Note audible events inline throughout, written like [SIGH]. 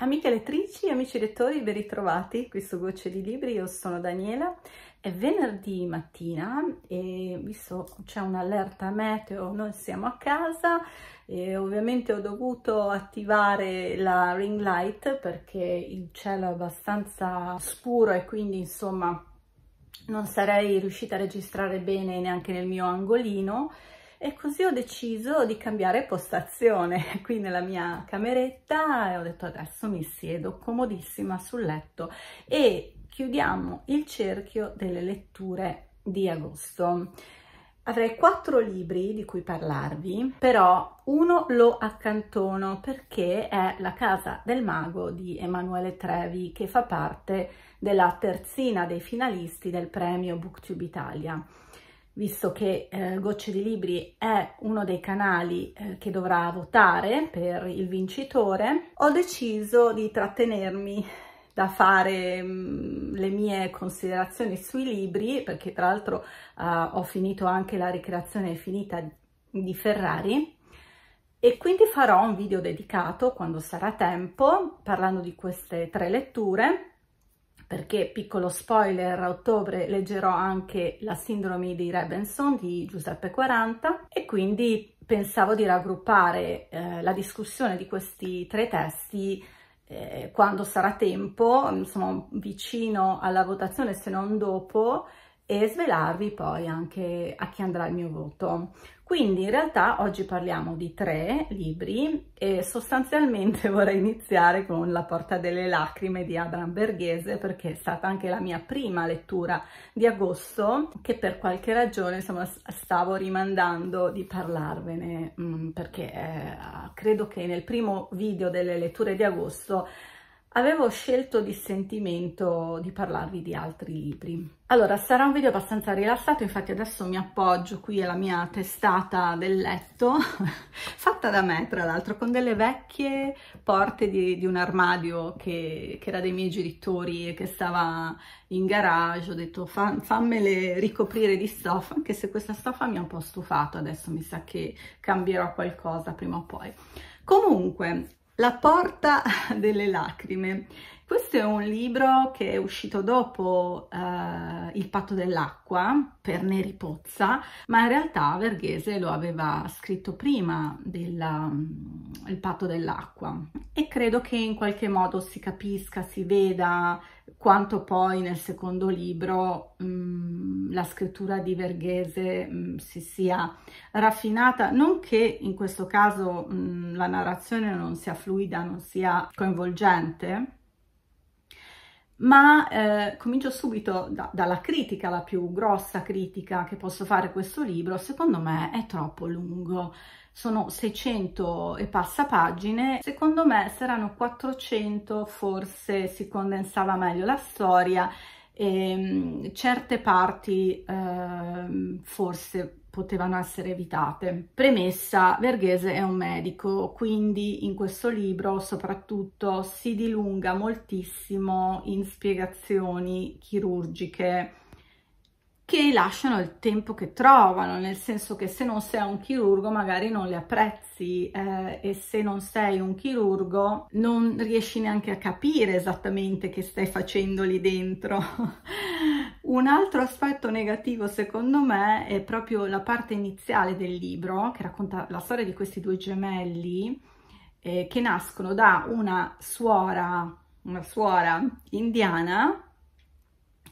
Amiche lettrici, amici lettori, ben ritrovati qui su Gocce di Libri, io sono Daniela, è venerdì mattina e visto c'è un'allerta meteo, noi siamo a casa e ovviamente ho dovuto attivare la ring light perché il cielo è abbastanza scuro e quindi insomma non sarei riuscita a registrare bene neanche nel mio angolino e così ho deciso di cambiare postazione [LAUGHS] qui nella mia cameretta e ho detto adesso mi siedo comodissima sul letto e chiudiamo il cerchio delle letture di agosto. Avrei quattro libri di cui parlarvi, però uno lo accantono perché è La casa del mago di Emanuele Trevi che fa parte della terzina dei finalisti del premio Booktube Italia visto che eh, Gocce di Libri è uno dei canali eh, che dovrà votare per il vincitore, ho deciso di trattenermi da fare mm, le mie considerazioni sui libri, perché tra l'altro eh, ho finito anche la ricreazione finita di Ferrari, e quindi farò un video dedicato, quando sarà tempo, parlando di queste tre letture, perché, piccolo spoiler, a ottobre leggerò anche La sindrome di Rebenson di Giuseppe 40 e quindi pensavo di raggruppare eh, la discussione di questi tre testi eh, quando sarà tempo, insomma vicino alla votazione se non dopo, e svelarvi poi anche a chi andrà il mio voto. Quindi in realtà oggi parliamo di tre libri e sostanzialmente [LAUGHS] vorrei iniziare con La porta delle lacrime di Abraham Berghese perché è stata anche la mia prima lettura di agosto che per qualche ragione insomma, stavo rimandando di parlarvene mh, mm, perché eh, credo che nel primo video delle letture di agosto avevo scelto di sentimento di parlarvi di altri libri. Allora, sarà un video abbastanza rilassato, infatti adesso mi appoggio qui alla mia testata del letto, [LAUGHS] fatta da me tra l'altro, con delle vecchie porte di, di un armadio che, che, era dei miei genitori e che stava in garage, ho detto fa, fammele ricoprire di stoffa, anche se questa stoffa mi ha un po' stufato, adesso mi sa che cambierò qualcosa prima o poi. Comunque, la porta [LAUGHS] delle lacrime. Questo è un libro che è uscito dopo eh, Il patto dell'acqua per Neri Pozza, ma in realtà Verghese lo aveva scritto prima del mm, patto dell'acqua e credo che in qualche modo si capisca, si veda, quanto poi nel secondo libro mh, mm, la scrittura di Verghese mh, mm, si sia raffinata, non che in questo caso mh, mm, la narrazione non sia fluida, non sia coinvolgente, ma eh, comincio subito da, dalla critica, la più grossa critica che posso fare a questo libro, secondo me è troppo lungo, sono 600 e passa pagine, secondo me saranno 400, forse si condensava meglio la storia e mm, certe parti eh, forse potevano essere evitate. Premessa, Verghese è un medico, quindi in questo libro soprattutto si dilunga moltissimo in spiegazioni chirurgiche che lasciano il tempo che trovano, nel senso che se non sei un chirurgo magari non le apprezzi eh, e se non sei un chirurgo non riesci neanche a capire esattamente che stai facendo lì dentro. [LAUGHS] un altro aspetto negativo secondo me è proprio la parte iniziale del libro che racconta la storia di questi due gemelli eh, che nascono da una suora, una suora indiana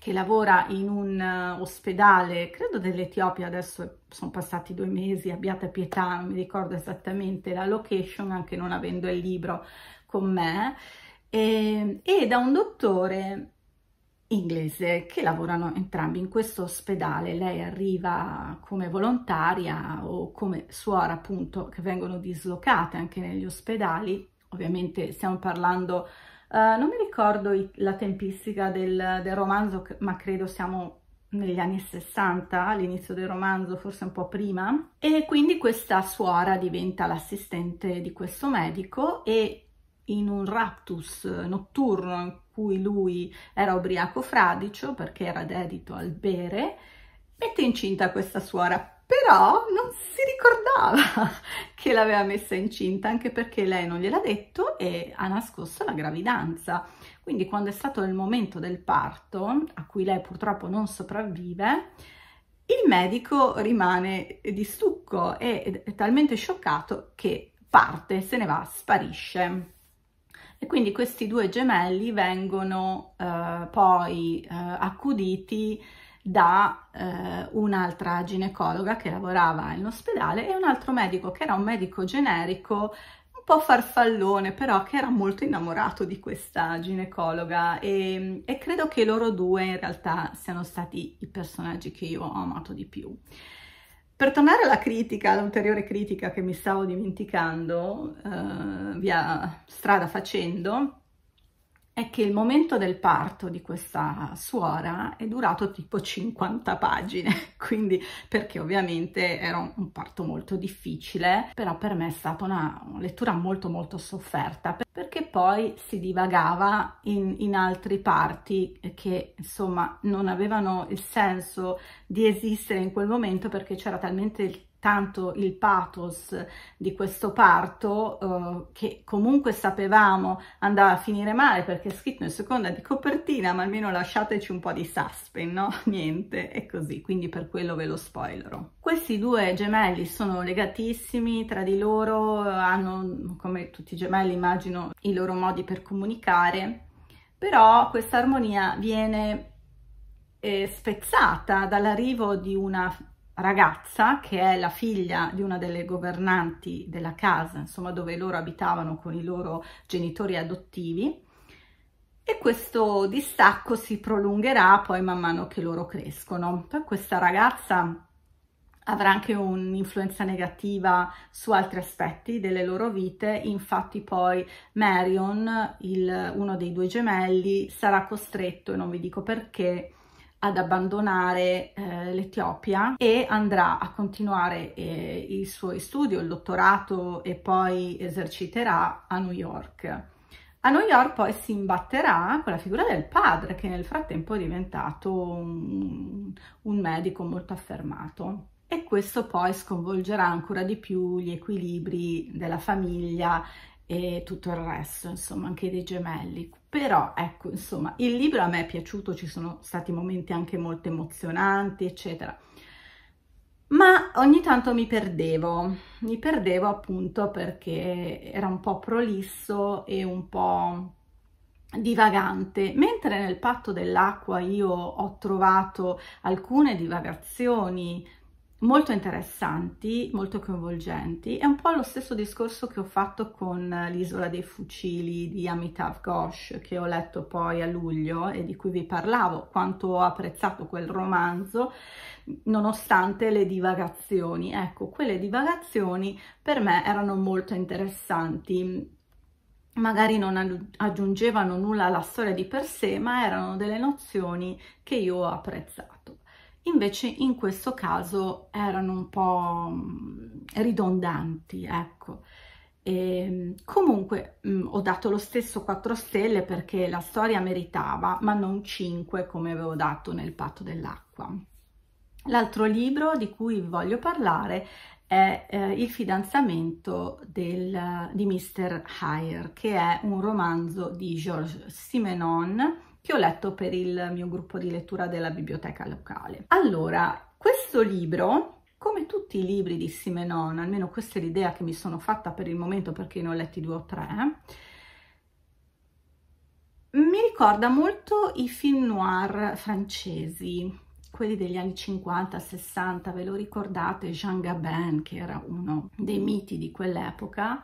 che lavora in un eh, ospedale, credo dell'Etiopia, adesso sono passati due mesi, abbiate pietà, non mi ricordo esattamente la location, anche non avendo il libro con me, e, ehm, e da un dottore inglese che lavorano entrambi in questo ospedale. Lei arriva come volontaria o come suora appunto che vengono dislocate anche negli ospedali. Ovviamente stiamo parlando di eh, non mi ricordo i, la tempistica del, del, romanzo, ma credo siamo negli anni 60, all'inizio del romanzo, forse un po' prima, e quindi questa suora diventa l'assistente di questo medico e in un raptus notturno in cui lui era ubriaco fradicio perché era dedito al bere, mette incinta questa suora però non si ricordava [LAUGHS] che l'aveva messa incinta, anche perché lei non gliel'ha detto e ha nascosto la gravidanza. Quindi quando è stato il momento del parto, a cui lei purtroppo non sopravvive, il medico rimane di stucco e è talmente scioccato che parte, se ne va, sparisce. E quindi questi due gemelli vengono eh, poi eh, accuditi da eh, un'altra ginecologa che lavorava in ospedale e un altro medico che era un medico generico un po' farfallone, però che era molto innamorato di questa ginecologa e, e, credo che loro due in realtà siano stati i personaggi che io ho amato di più. Per tornare alla critica, all'ulteriore critica che mi stavo dimenticando eh, via strada facendo, è che il momento del parto di questa suora è durato tipo 50 pagine, [LAUGHS] quindi perché ovviamente era un parto molto difficile, però per me è stata una lettura molto molto sofferta, perché poi si divagava in, in altri parti che insomma non avevano il senso di esistere in quel momento perché c'era talmente il tanto il pathos di questo parto eh, che comunque sapevamo andava a finire male perché è scritto in seconda di copertina ma almeno lasciateci un po' di suspense, no? [LAUGHS] Niente, è così, quindi per quello ve lo spoilerò. Questi due gemelli sono legatissimi tra di loro, eh, hanno come tutti i gemelli immagino i loro modi per comunicare, però questa armonia viene eh, spezzata dall'arrivo di una ragazza che è la figlia di una delle governanti della casa, insomma dove loro abitavano con i loro genitori adottivi e questo distacco si prolungherà poi man mano che loro crescono. questa ragazza avrà anche un'influenza negativa su altri aspetti delle loro vite, infatti poi Marion, il, uno dei due gemelli, sarà costretto, e non vi dico perché, ad abbandonare eh, l'Etiopia e andrà a continuare eh, i suoi studi, il dottorato e poi eserciterà a New York. A New York poi si imbatterà con la figura del padre che nel frattempo è diventato un, un medico molto affermato e questo poi sconvolgerà ancora di più gli equilibri della famiglia e tutto il resto, insomma anche dei gemelli però ecco insomma il libro a me è piaciuto ci sono stati momenti anche molto emozionanti eccetera ma ogni tanto mi perdevo mi perdevo appunto perché era un po' prolisso e un po' divagante, mentre nel patto dell'acqua io ho trovato alcune divagazioni molto interessanti, molto coinvolgenti. È un po' lo stesso discorso che ho fatto con eh, L'isola dei fucili di Amitav Ghosh, che ho letto poi a luglio e di cui vi parlavo, quanto ho apprezzato quel romanzo, nonostante le divagazioni. Ecco, quelle divagazioni per me erano molto interessanti. Magari non aggiungevano nulla alla storia di per sé, ma erano delle nozioni che io ho apprezzato invece in questo caso erano un po' mm, ridondanti, ecco. E, ehm, comunque mh, mm, ho dato lo stesso 4 stelle perché la storia meritava, ma non 5 come avevo dato nel patto dell'acqua. L'altro libro di cui vi voglio parlare è eh, Il fidanzamento del, di Mr. Hire, che è un romanzo di Georges Simenon che ho letto per il mio gruppo di lettura della biblioteca locale. Allora, questo libro come tutti i libri di Simenon, almeno questa è l'idea che mi sono fatta per il momento perché ne ho letti due o tre, mi ricorda molto i film noir francesi, quelli degli anni 50, 60, ve lo ricordate, Jean Gabin che era uno dei miti di quell'epoca,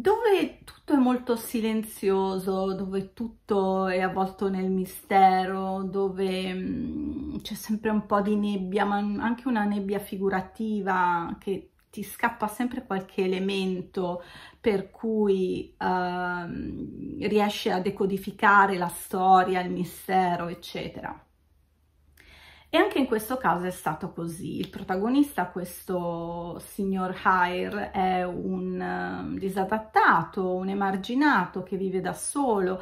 dove tutto è molto silenzioso, dove tutto è avvolto nel mistero, dove mm, c'è sempre un po' di nebbia, ma anche una nebbia figurativa che ti scappa sempre qualche elemento per cui uh, ehm, riesci a decodificare la storia, il mistero, eccetera. E anche in questo caso è stato così. Il protagonista, questo signor Hire, è un ehm, disadattato, un emarginato che vive da solo,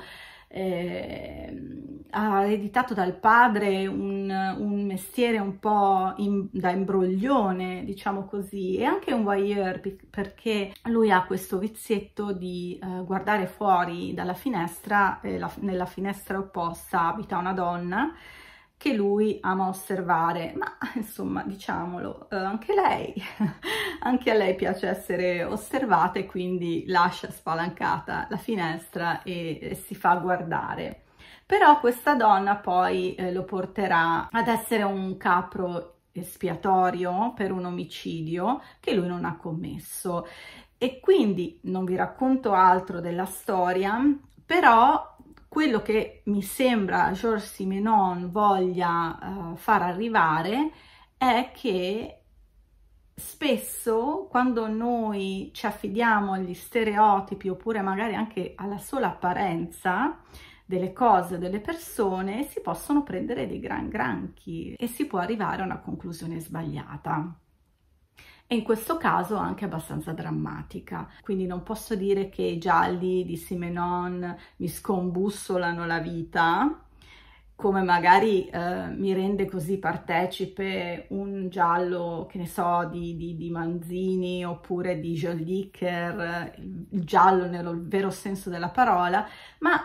eh, ha ereditato dal padre un, un mestiere un po' in, da imbroglione, diciamo così, e anche un voyeur perché lui ha questo vizietto di eh, guardare fuori dalla finestra, eh, la, nella finestra opposta abita una donna che lui ama osservare, ma [LAUGHS] insomma diciamolo, eh, anche lei, [LAUGHS] anche a lei piace essere osservata e quindi lascia spalancata la finestra e, e si fa guardare. Però questa donna poi eh, lo porterà ad essere un capro espiatorio per un omicidio che lui non ha commesso. E quindi non vi racconto altro della storia, però quello che mi sembra Georges Simenon voglia uh, far arrivare è che spesso quando noi ci affidiamo agli stereotipi oppure magari anche alla sola apparenza delle cose, delle persone, si possono prendere dei gran granchi e si può arrivare a una conclusione sbagliata e in questo caso anche abbastanza drammatica. Quindi non posso dire che i gialli di Simenon mi scombussolano la vita, come magari eh, mi rende così partecipe un giallo, che ne so, di, di, di Manzini oppure di Jolicker, il giallo nel vero senso della parola, ma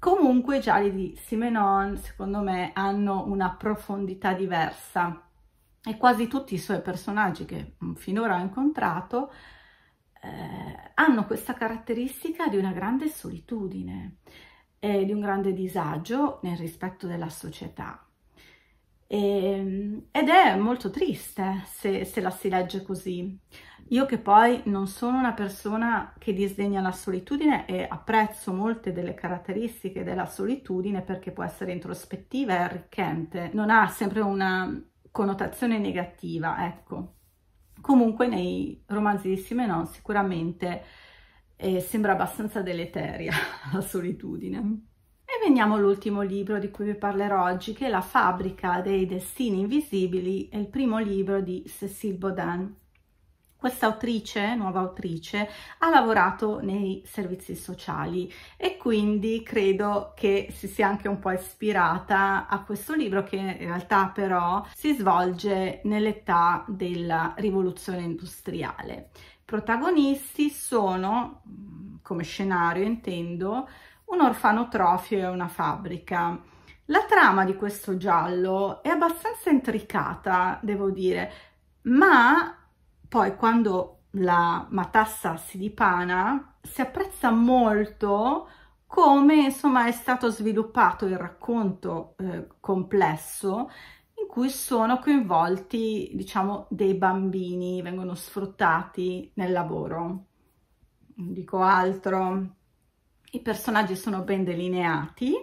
comunque i gialli di Simenon, secondo me, hanno una profondità diversa e quasi tutti i suoi personaggi che mm, finora ha incontrato eh, hanno questa caratteristica di una grande solitudine e di un grande disagio nel rispetto della società. E, ehm, ed è molto triste se, se la si legge così. Io che poi non sono una persona che disdegna la solitudine e apprezzo molte delle caratteristiche della solitudine perché può essere introspettiva e arricchente, non ha sempre una connotazione negativa, ecco. Comunque nei romanzi di Simenon sicuramente eh, sembra abbastanza deleteria [LAUGHS] la solitudine. Mm. E veniamo all'ultimo libro di cui vi parlerò oggi, che è La fabbrica dei destini invisibili, è il primo libro di Cécile Baudin questa autrice, nuova autrice, ha lavorato nei servizi sociali e quindi credo che si sia anche un po' ispirata a questo libro che in realtà però si svolge nell'età della rivoluzione industriale. Protagonisti sono, mm, come scenario intendo, un orfanotrofio e una fabbrica. La trama di questo giallo è abbastanza intricata, devo dire, ma poi quando la matassa si dipana si apprezza molto come insomma è stato sviluppato il racconto eh, complesso in cui sono coinvolti diciamo dei bambini vengono sfruttati nel lavoro non dico altro i personaggi sono ben delineati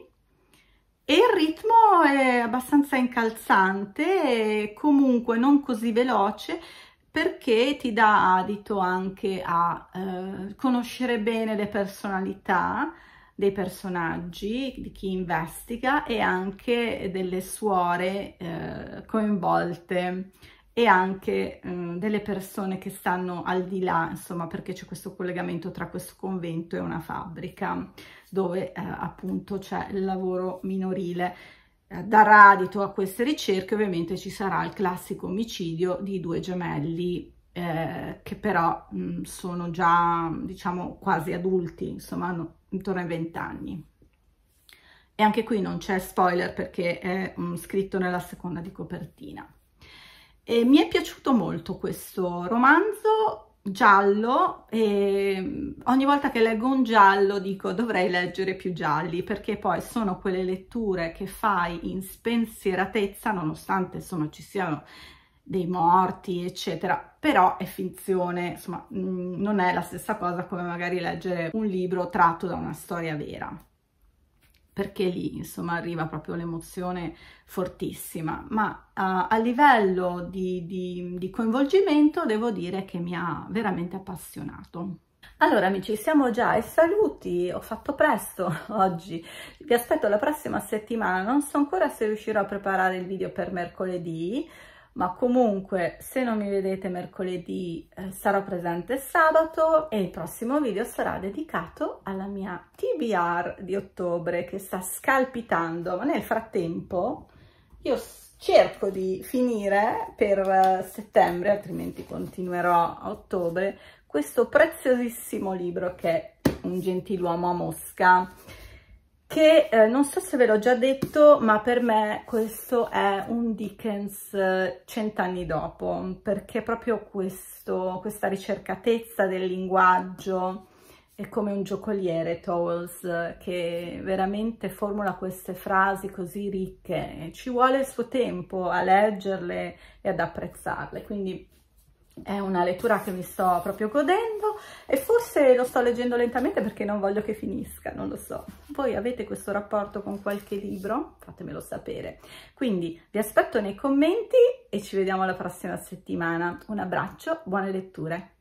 e il ritmo è abbastanza incalzante e comunque non così veloce perché ti dà adito anche a eh, conoscere bene le personalità dei personaggi, di chi investiga e anche delle suore eh, coinvolte e anche mh, mm, delle persone che stanno al di là, insomma, perché c'è questo collegamento tra questo convento e una fabbrica dove eh, appunto c'è il lavoro minorile. Eh, darà adito a queste ricerche ovviamente ci sarà il classico omicidio di due gemelli eh, che però mh, mm, sono già diciamo quasi adulti insomma hanno intorno ai vent'anni e anche qui non c'è spoiler perché è mh, scritto nella seconda di copertina e mi è piaciuto molto questo romanzo giallo e ogni volta che leggo un giallo dico dovrei leggere più gialli perché poi sono quelle letture che fai in spensieratezza nonostante insomma ci siano dei morti eccetera però è finzione insomma mm, non è la stessa cosa come magari leggere un libro tratto da una storia vera perché lì insomma arriva proprio l'emozione fortissima, ma uh, a livello di, di, di coinvolgimento devo dire che mi ha veramente appassionato. Allora amici, siamo già ai saluti, ho fatto presto [LAUGHS] oggi, vi aspetto la prossima settimana, non so ancora se riuscirò a preparare il video per mercoledì, ma comunque se non mi vedete mercoledì eh, sarò presente sabato e il prossimo video sarà dedicato alla mia TBR di ottobre che sta scalpitando, ma nel frattempo io cerco di finire per eh, settembre, altrimenti continuerò a ottobre, questo preziosissimo libro che è Un gentiluomo a Mosca che eh, non so se ve l'ho già detto, ma per me questo è un Dickens eh, cent'anni dopo, perché proprio questo, questa ricercatezza del linguaggio è come un giocoliere Towles che veramente formula queste frasi così ricche, ci vuole il suo tempo a leggerle e ad apprezzarle, quindi è una lettura che mi sto proprio godendo e forse lo sto leggendo lentamente perché non voglio che finisca, non lo so. Voi avete questo rapporto con qualche libro? Fatemelo sapere. Quindi vi aspetto nei commenti e ci vediamo la prossima settimana. Un abbraccio, buone letture!